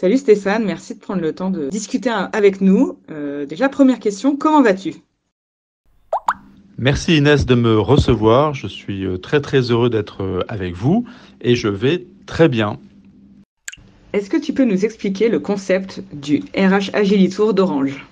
Salut Stéphane, merci de prendre le temps de discuter avec nous. Euh, déjà, première question, comment vas-tu Merci Inès de me recevoir. Je suis euh, très très heureux d'être euh, avec vous et je vais très bien. Est-ce que tu peux nous expliquer le concept du RH Agilitour d'Orange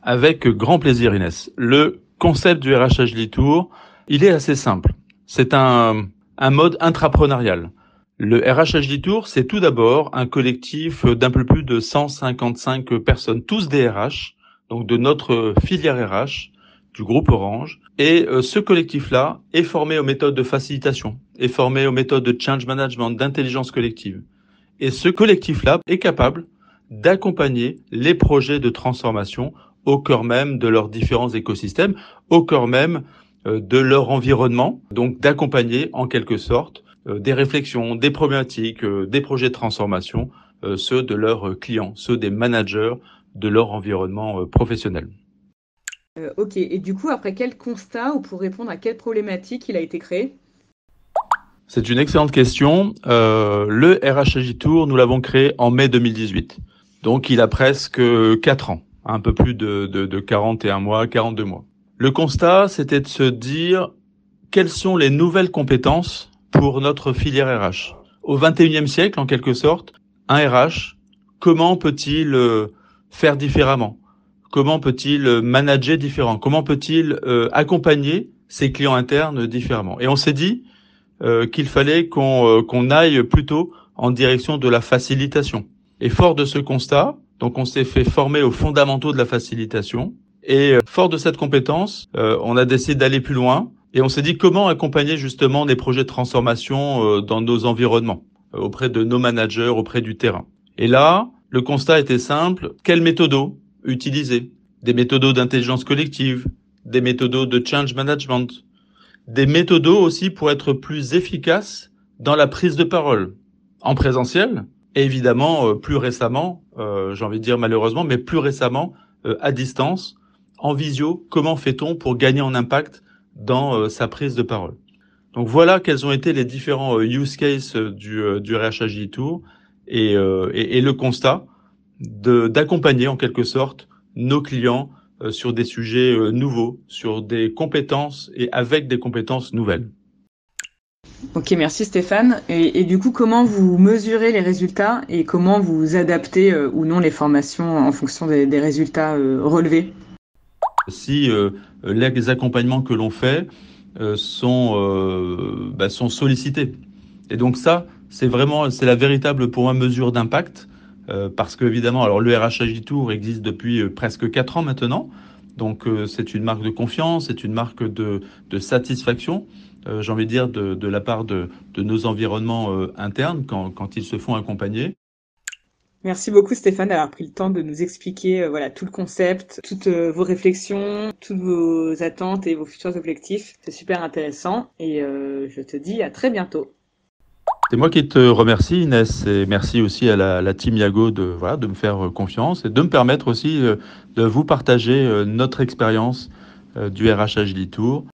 Avec grand plaisir Inès. Le concept du RH Agilitour, il est assez simple. C'est un, un mode intrapreneurial. Le RHHD Tour, c'est tout d'abord un collectif d'un peu plus de 155 personnes, tous des RH, donc de notre filière RH, du groupe Orange. Et euh, ce collectif-là est formé aux méthodes de facilitation, est formé aux méthodes de change management, d'intelligence collective. Et ce collectif-là est capable d'accompagner les projets de transformation au cœur même de leurs différents écosystèmes, au cœur même euh, de leur environnement, donc d'accompagner en quelque sorte euh, des réflexions, des problématiques, euh, des projets de transformation, euh, ceux de leurs clients, ceux des managers de leur environnement professionnel. ok, et du coup, après quel constat ou pour répondre à quelle problématique il a été créé C'est une excellente question. le RHAJ Tour, nous l'avons créé en mai 2018. Donc il a presque 4 ans, hein, un peu plus de, de 41 mois, 42 mois. Le constat, c'était de se dire quelles sont les nouvelles compétences pour notre filière RH. Au 21e siècle, en quelque sorte, un RH, comment peut-il euh, faire différemment Comment peut-il euh, manager différemment Comment peut-il euh, accompagner ses clients internes différemment Et on s'est dit qu'il fallait qu'on qu'on aille plutôt en direction de la facilitation. Et fort de ce constat, donc on s'est fait former aux fondamentaux de la facilitation. Et fort de cette compétence, on a décidé d'aller plus loin et on s'est dit comment accompagner justement des projets de transformation euh, dans nos environnements, euh, auprès de nos managers, auprès du terrain. Et là, le constat était simple, quelles méthodos utiliser Des méthodos d'intelligence collective, des méthodos de change management, des méthodos aussi pour être plus efficaces dans la prise de parole, en présentiel, et évidemment euh, plus récemment, j'ai envie de dire malheureusement, mais plus récemment, à distance, en visio, comment fait-on pour gagner en impact dans euh, sa prise de parole. Donc voilà quels ont été les différents euh, use cases euh, du, du Tour et, le constat d'accompagner en quelque sorte nos clients sur des sujets nouveaux, sur des compétences et avec des compétences nouvelles. Ok, merci Stéphane. Et, du coup, comment vous mesurez les résultats et comment vous adaptez ou non les formations en fonction des, résultats relevés si euh, les accompagnements que l'on fait euh, sont, euh, bah, sont sollicités. Et donc ça, c'est vraiment, c'est la véritable pour moi mesure d'impact, parce que évidemment, alors le Tour existe depuis presque quatre ans maintenant, donc c'est une marque de confiance, c'est une marque de, de satisfaction, j'ai envie de dire, de, de la part de, de nos environnements internes quand, quand ils se font accompagner. Merci beaucoup Stéphane d'avoir pris le temps de nous expliquer euh, voilà tout le concept, toutes euh, vos réflexions, toutes vos attentes et vos futurs objectifs. C'est super intéressant et euh, je te dis à très bientôt. C'est moi qui te remercie Inès et merci aussi à la, team Iago de, de me faire confiance et de me permettre aussi de vous partager notre expérience du RH Tour.